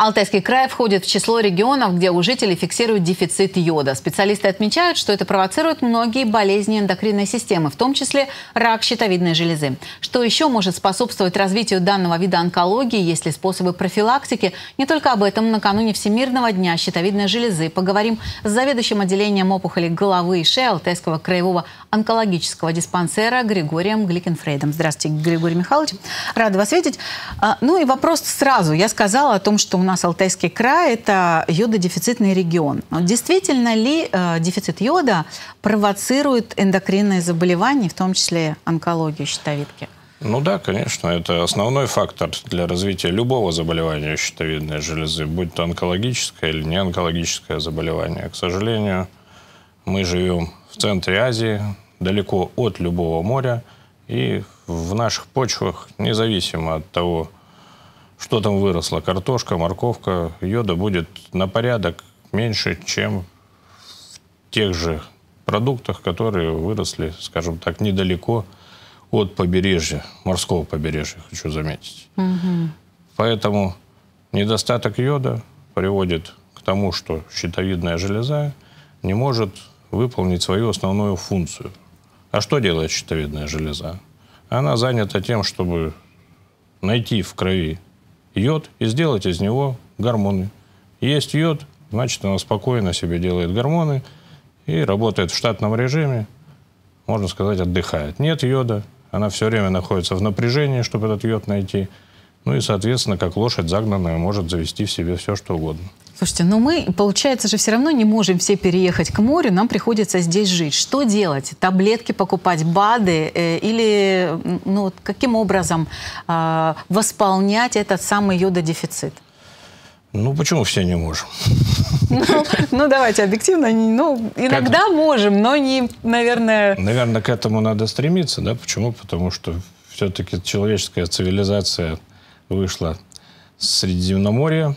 Алтайский край входит в число регионов, где у жителей фиксируют дефицит йода. Специалисты отмечают, что это провоцирует многие болезни эндокринной системы, в том числе рак щитовидной железы. Что еще может способствовать развитию данного вида онкологии, есть ли способы профилактики? Не только об этом накануне Всемирного дня щитовидной железы поговорим с заведующим отделением опухоли головы и шеи Алтайского краевого онкологического диспансера Григорием Гликенфрейдом. Здравствуйте, Григорий Михайлович. Рада вас видеть. А, ну и вопрос сразу. Я сказала о том, что у нас нас Алтайский край – это йододефицитный регион. Действительно ли э, дефицит йода провоцирует эндокринные заболевания, в том числе онкологию щитовидки? Ну да, конечно, это основной фактор для развития любого заболевания щитовидной железы, будь то онкологическое или не онкологическое заболевание. К сожалению, мы живем в центре Азии, далеко от любого моря, и в наших почвах, независимо от того, что там выросло, картошка, морковка, йода будет на порядок меньше, чем в тех же продуктах, которые выросли, скажем так, недалеко от побережья, морского побережья, хочу заметить. Угу. Поэтому недостаток йода приводит к тому, что щитовидная железа не может выполнить свою основную функцию. А что делает щитовидная железа? Она занята тем, чтобы найти в крови йод и сделать из него гормоны. Есть йод, значит, она спокойно себе делает гормоны и работает в штатном режиме, можно сказать, отдыхает. Нет йода, она все время находится в напряжении, чтобы этот йод найти – ну и, соответственно, как лошадь загнанная может завести в себе все, что угодно. Слушайте, но ну мы, получается же, все равно не можем все переехать к морю, нам приходится здесь жить. Что делать? Таблетки покупать, БАДы? Э, или ну, каким образом э, восполнять этот самый йододефицит? Ну, почему все не можем? Ну, ну, давайте объективно. Ну, иногда можем, но не, наверное... Наверное, к этому надо стремиться, да? Почему? Потому что все-таки человеческая цивилизация вышла с Средиземноморья,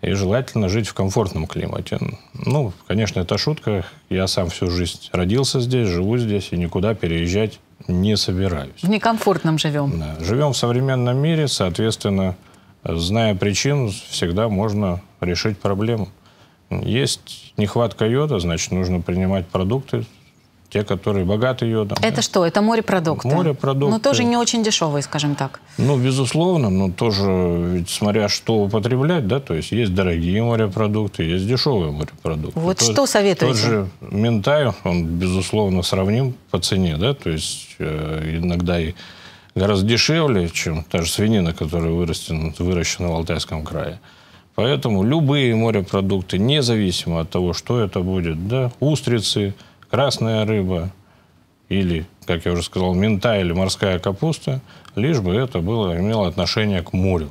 и желательно жить в комфортном климате. Ну, конечно, это шутка. Я сам всю жизнь родился здесь, живу здесь и никуда переезжать не собираюсь. В некомфортном живем. Да. Живем в современном мире, соответственно, зная причин, всегда можно решить проблему. Есть нехватка йода, значит, нужно принимать продукты те, которые богаты йодом. Это да. что? Это морепродукты? Морепродукты. Но ну, тоже не очень дешевые, скажем так. Ну, безусловно, но тоже, ведь смотря что употреблять, да, то есть есть дорогие морепродукты, есть дешевые морепродукты. Вот тот, что советуете? Тот же ментай, он, безусловно, сравним по цене, да, то есть э, иногда и гораздо дешевле, чем та же свинина, которая выращена, выращена в Алтайском крае. Поэтому любые морепродукты, независимо от того, что это будет, да, устрицы, устрицы, красная рыба или, как я уже сказал, мента или морская капуста, лишь бы это было, имело отношение к морю.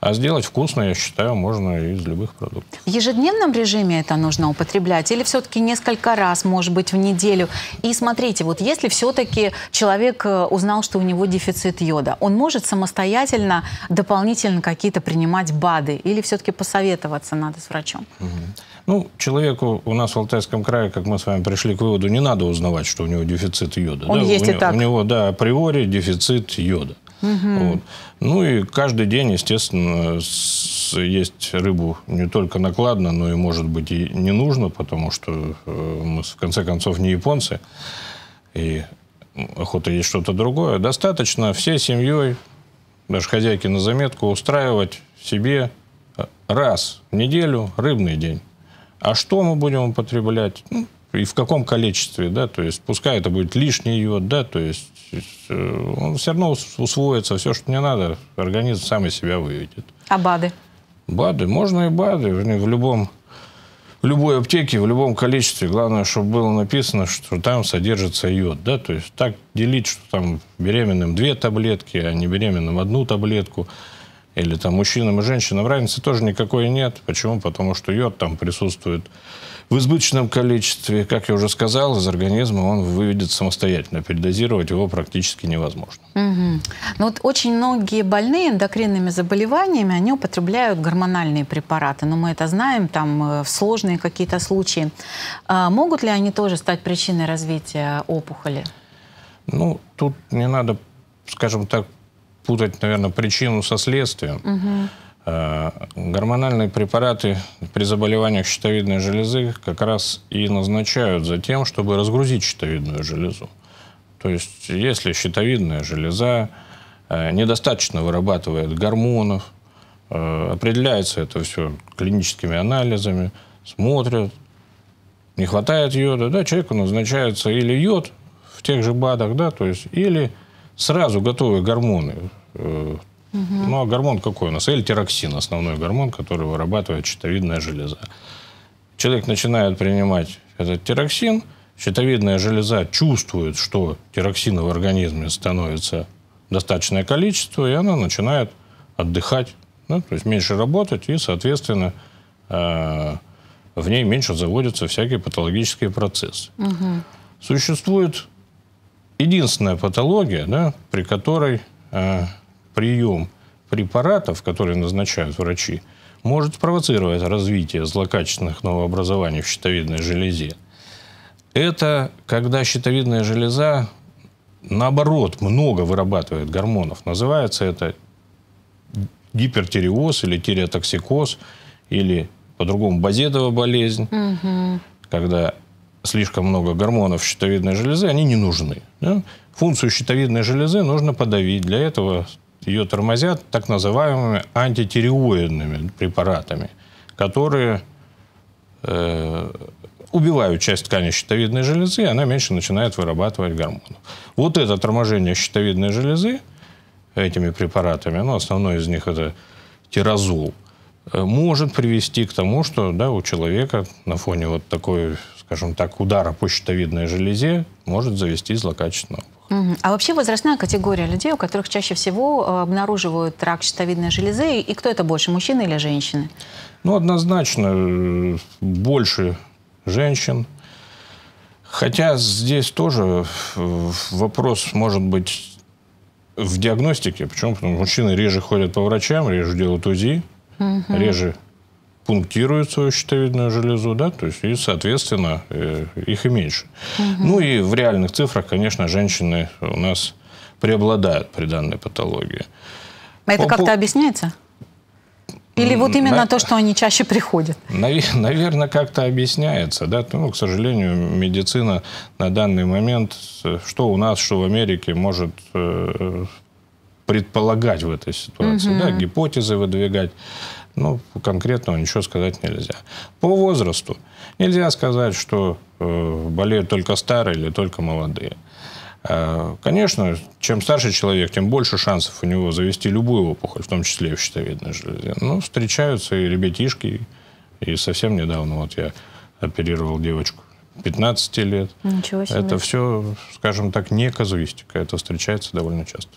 А сделать вкусно, я считаю, можно из любых продуктов. В ежедневном режиме это нужно употреблять? Или все-таки несколько раз, может быть, в неделю? И смотрите, вот если все-таки человек э, узнал, что у него дефицит йода, он может самостоятельно дополнительно какие-то принимать БАДы? Или все-таки посоветоваться надо с врачом? Угу. Ну, человеку у нас в Алтайском крае, как мы с вами пришли к выводу, не надо узнавать, что у него дефицит йода. Он да? есть у, и него, так. у него, да, априори дефицит йода. Угу. Вот. Ну и каждый день, естественно, есть рыбу не только накладно, но и, может быть, и не нужно, потому что э, мы, в конце концов, не японцы, и охота есть что-то другое. Достаточно всей семьей, даже хозяйки на заметку, устраивать себе э, раз в неделю рыбный день. А что мы будем употреблять? Ну, и в каком количестве, да, то есть пускай это будет лишний йод, да, то есть э, он все равно усвоится, все, что не надо, организм сам из себя выведет. А БАДы? БАДы, можно и БАДы, в любом, в любой аптеке, в любом количестве, главное, чтобы было написано, что там содержится йод, да, то есть так делить, что там беременным две таблетки, а не беременным одну таблетку – или там мужчинам и женщинам разницы тоже никакой нет. Почему? Потому что йод там присутствует в избыточном количестве. Как я уже сказал, из организма он выведет самостоятельно. Передозировать его практически невозможно. Угу. Ну, вот очень многие больные эндокринными заболеваниями, они употребляют гормональные препараты. Но мы это знаем, там в э, сложные какие-то случаи. А могут ли они тоже стать причиной развития опухоли? Ну, тут не надо, скажем так, путать, наверное, причину со следствием. Угу. Гормональные препараты при заболеваниях щитовидной железы как раз и назначают за тем, чтобы разгрузить щитовидную железу. То есть, если щитовидная железа э, недостаточно вырабатывает гормонов, э, определяется это все клиническими анализами, смотрят, не хватает йода, да, человеку назначается или йод в тех же БАДах, да, то есть, или сразу готовые гормоны. Угу. Ну, а гормон какой у нас? L-тироксин, основной гормон, который вырабатывает щитовидная железа. Человек начинает принимать этот тироксин, щитовидная железа чувствует, что тироксина в организме становится достаточное количество, и она начинает отдыхать, да, ну, то есть меньше работать, и, соответственно, э, в ней меньше заводятся всякие патологические процессы. Угу. Существует единственная патология, да, при которой Э, прием препаратов, которые назначают врачи, может спровоцировать развитие злокачественных новообразований в щитовидной железе. Это когда щитовидная железа, наоборот, много вырабатывает гормонов. Называется это гипертиреоз или тиреотоксикоз, или по-другому базедова болезнь, угу. когда слишком много гормонов щитовидной железы, они не нужны. Да? Функцию щитовидной железы нужно подавить. Для этого ее тормозят так называемыми антитиреоидными препаратами, которые э, убивают часть ткани щитовидной железы, и она меньше начинает вырабатывать гормоны. Вот это торможение щитовидной железы этими препаратами, ну, основной из них это тирозол, э, может привести к тому, что да, у человека на фоне вот такой скажем так, удара по щитовидной железе может завести злокачественный опухоль. А вообще возрастная категория людей, у которых чаще всего э, обнаруживают рак щитовидной железы, и кто это больше, мужчины или женщины? Ну, однозначно, э, больше женщин. Хотя здесь тоже э, вопрос может быть в диагностике. Почему? Потому что мужчины реже ходят по врачам, реже делают УЗИ, угу. реже пунктируют свою щитовидную железу, да, то есть, и, соответственно, э, их и меньше. Угу. Ну и в реальных цифрах, конечно, женщины у нас преобладают при данной патологии. Это как-то объясняется? Или вот именно на... то, что они чаще приходят? Навер... Наверное, как-то объясняется. Да? Ну, к сожалению, медицина на данный момент, что у нас, что в Америке, может э, предполагать в этой ситуации, угу. да? гипотезы выдвигать ну, конкретного ничего сказать нельзя. По возрасту нельзя сказать, что э, болеют только старые или только молодые. Э, конечно, чем старше человек, тем больше шансов у него завести любую опухоль, в том числе и в щитовидной железе. Но ну, встречаются и ребятишки, и совсем недавно вот я оперировал девочку 15 лет. Ничего себе. Это все, скажем так, не казуистика, это встречается довольно часто.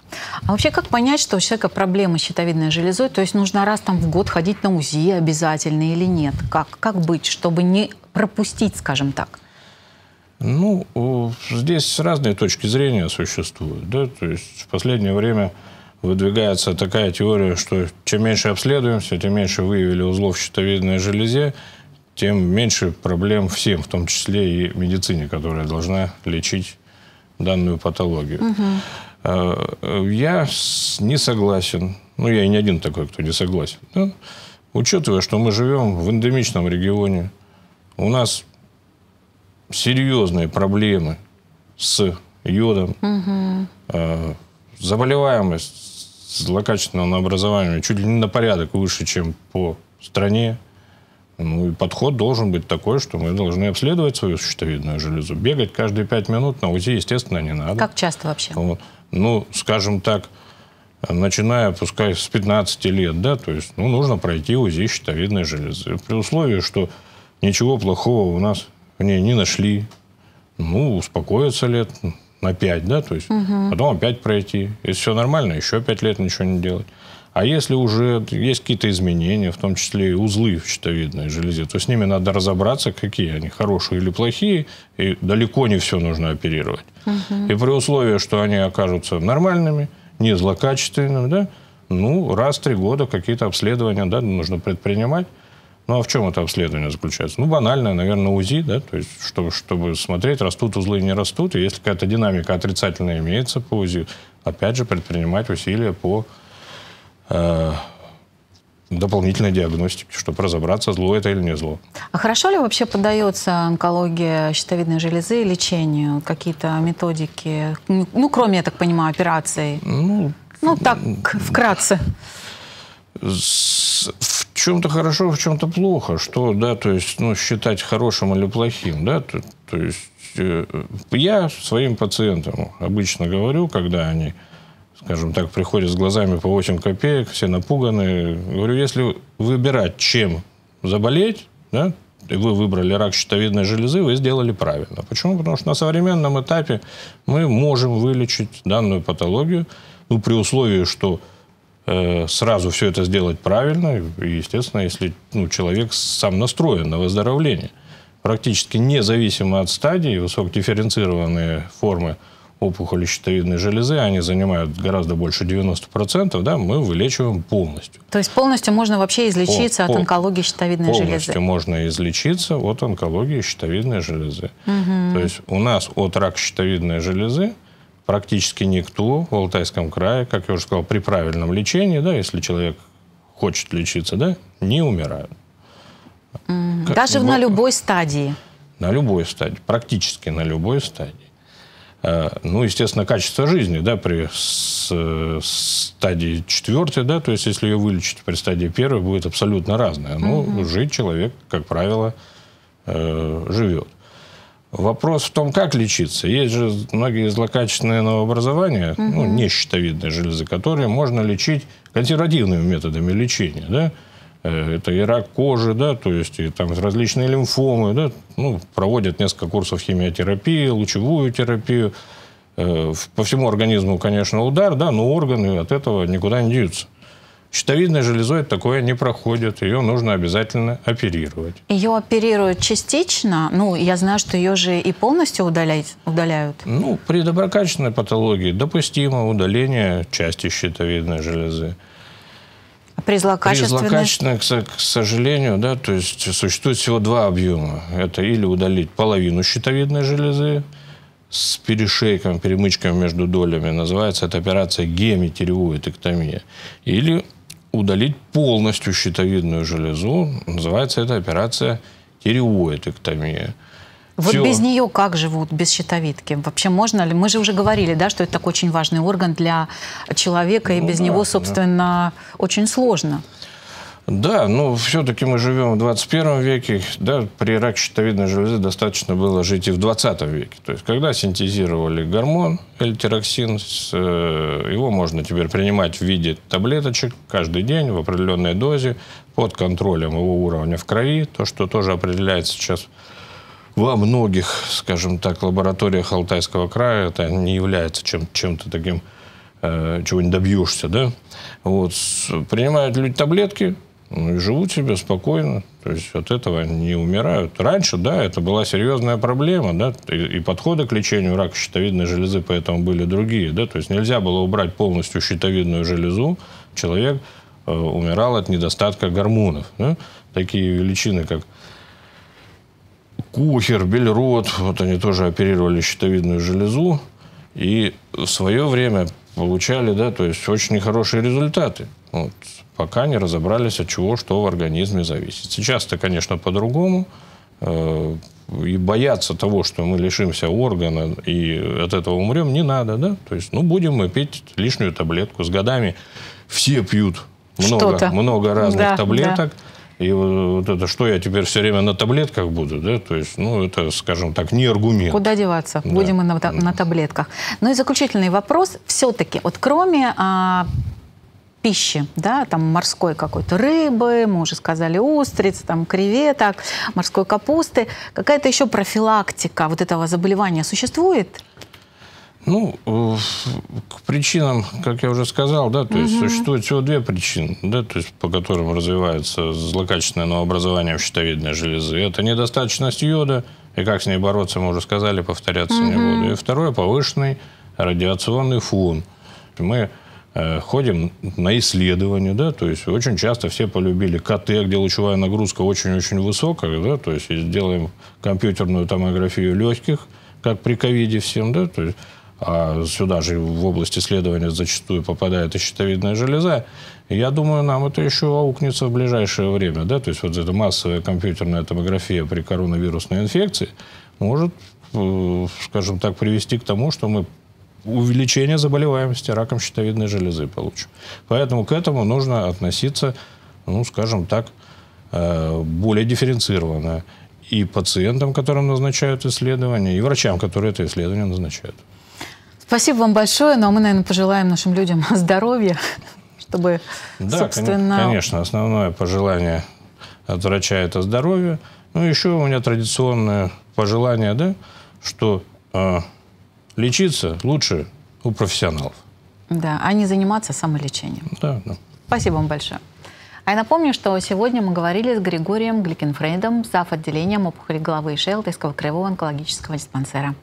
А вообще как понять, что у человека проблемы с щитовидной железой, то есть нужно раз там в год ходить на УЗИ обязательно или нет? Как, как быть, чтобы не пропустить, скажем так? Ну, здесь разные точки зрения существуют. Да? То есть в последнее время выдвигается такая теория, что чем меньше обследуемся, тем меньше выявили узлов в щитовидной железе, тем меньше проблем всем, в том числе и медицине, которая должна лечить данную патологию. Угу. Я не согласен, ну я и не один такой, кто не согласен, да? Ну, учитывая, что мы живем в эндемичном регионе, у нас серьезные проблемы с йодом, угу. заболеваемость злокачественного образования чуть ли не на порядок выше, чем по стране. Ну и подход должен быть такой, что мы должны обследовать свою щитовидную железу. Бегать каждые пять минут на УЗИ, естественно, не надо. Как часто вообще? Вот. Ну, скажем так, начиная, пускай, с 15 лет, да, то есть, ну, нужно пройти УЗИ щитовидной железы. При условии, что ничего плохого у нас в ней не нашли, ну, успокоиться лет на 5, да, то есть, угу. потом опять пройти. Если все нормально, еще 5 лет ничего не делать. А если уже есть какие-то изменения, в том числе и узлы в щитовидной железе, то с ними надо разобраться, какие они, хорошие или плохие, и далеко не все нужно оперировать. Угу. И при условии, что они окажутся нормальными, не злокачественными, да, ну, раз в три года какие-то обследования да, нужно предпринимать. Ну, а в чем это обследование заключается? Ну, банальное, наверное, УЗИ, да, то есть, чтобы, чтобы смотреть, растут узлы или не растут. И если какая-то динамика отрицательная имеется по УЗИ, опять же, предпринимать усилия по Э, дополнительной диагностики, чтобы разобраться, зло это или не зло. А хорошо ли вообще поддается онкология щитовидной железы лечению? Какие-то методики? Ну, кроме, я так понимаю, операций? Ну, ну так, вкратце. В чем-то хорошо, в чем-то плохо. Что, да, то есть, ну, считать хорошим или плохим, да, то, то есть, э, я своим пациентам обычно говорю, когда они скажем так, приходят с глазами по 8 копеек, все напуганы. Говорю, если выбирать, чем заболеть, да, и вы выбрали рак щитовидной железы, вы сделали правильно. Почему? Потому что на современном этапе мы можем вылечить данную патологию, ну, при условии, что э, сразу все это сделать правильно, и, естественно, если ну, человек сам настроен на выздоровление. Практически независимо от стадии, высокодифференцированные формы опухоли щитовидной железы, они занимают гораздо больше 90%, да, мы вылечиваем полностью. То есть полностью можно вообще излечиться по, от онкологии щитовидной полностью железы? Полностью можно излечиться от онкологии щитовидной железы. Угу. То есть у нас от рака щитовидной железы практически никто в Алтайском крае, как я уже сказал, при правильном лечении, да, если человек хочет лечиться, да, не умирают. Угу. Как, Даже на любой стадии? На любой стадии, практически на любой стадии. Э, ну, естественно, качество жизни, да, при э, стадии четвертой, да, то есть если ее вылечить при стадии первой, будет абсолютно разное. ну угу. жить человек, как правило, э, живет. Вопрос в том, как лечиться. Есть же многие злокачественные новообразования, угу. ну, не щитовидные железы, которые можно лечить консервативными методами лечения, да, Э, это и рак кожи, да, то есть и там различные лимфомы, да, ну, проводят несколько курсов химиотерапии, лучевую терапию. Э, по всему организму, конечно, удар, да, но органы от этого никуда не деются. Щитовидной железой такое не проходит, ее нужно обязательно оперировать. Ее оперируют частично, ну, я знаю, что ее же и полностью удалять, удаляют. Ну, при доброкачественной патологии допустимо удаление части щитовидной железы при злокачественной? к, сожалению, да, то есть существует всего два объема. Это или удалить половину щитовидной железы с перешейком, перемычками между долями, называется это операция гемитериоидектомия, или удалить полностью щитовидную железу, называется это операция тиреоидектомия. Вот Все. без нее как живут, без щитовидки? Вообще можно ли? Мы же уже говорили, да, что это такой очень важный орган для человека, ну, и без да, него, собственно, да. очень сложно. Да, но ну, все-таки мы живем в 21 веке, да, при раке щитовидной железы достаточно было жить и в 20 веке. То есть, когда синтезировали гормон, эльтероксин, э, его можно теперь принимать в виде таблеточек каждый день в определенной дозе под контролем его уровня в крови, то, что тоже определяется сейчас во многих, скажем так, лабораториях Алтайского края это не является чем- чем-то таким, э, чего не добьешься, да. Вот. Принимают люди таблетки, ну и живут себе спокойно, то есть от этого не умирают. Раньше, да, это была серьезная проблема, да, и, и подходы к лечению рака щитовидной железы поэтому были другие, да, то есть нельзя было убрать полностью щитовидную железу, человек э, умирал от недостатка гормонов, да? такие величины, как Кухер, Бельрот, вот они тоже оперировали щитовидную железу и в свое время получали, да, то есть очень хорошие результаты. Вот, пока не разобрались, от чего что в организме зависит. Сейчас-то, конечно, по-другому. Э, и бояться того, что мы лишимся органа и от этого умрем, не надо, да? То есть, ну, будем мы пить лишнюю таблетку. С годами все пьют много, много разных да, таблеток. Да. И вот это, что я теперь все время на таблетках буду, да, то есть, ну, это, скажем так, не аргумент. Куда деваться? Да. Будем и на, на таблетках. Ну и заключительный вопрос. Все-таки, вот кроме а, пищи, да, там морской какой-то рыбы, мы уже сказали устриц, там креветок, морской капусты, какая-то еще профилактика вот этого заболевания существует? Ну, э, к причинам, как я уже сказал, да, то угу. есть существует всего две причины, да, то есть по которым развивается злокачественное новообразование в щитовидной железы. Это недостаточность йода, и как с ней бороться, мы уже сказали, повторяться угу. не буду. И второе, повышенный радиационный фон. Мы э, ходим на исследования, да, то есть очень часто все полюбили КТ, где лучевая нагрузка очень-очень высокая, да, то есть делаем компьютерную томографию легких, как при ковиде всем, да, то есть а сюда же в область исследования зачастую попадает и щитовидная железа, я думаю, нам это еще аукнется в ближайшее время. Да? То есть вот эта массовая компьютерная томография при коронавирусной инфекции может, э, скажем так, привести к тому, что мы увеличение заболеваемости раком щитовидной железы получим. Поэтому к этому нужно относиться, ну, скажем так, э, более дифференцированно и пациентам, которым назначают исследования, и врачам, которые это исследование назначают. Спасибо вам большое. Ну а мы, наверное, пожелаем нашим людям здоровья, чтобы, да, собственно... конечно. Основное пожелание от врача – это здоровье. Ну, еще у меня традиционное пожелание, да, что э, лечиться лучше у профессионалов. Да, а не заниматься самолечением. Да, да. Спасибо вам большое. А я напомню, что сегодня мы говорили с Григорием Гликенфрейдом, зав. отделением опухоли головы и шея Тайского краевого онкологического диспансера.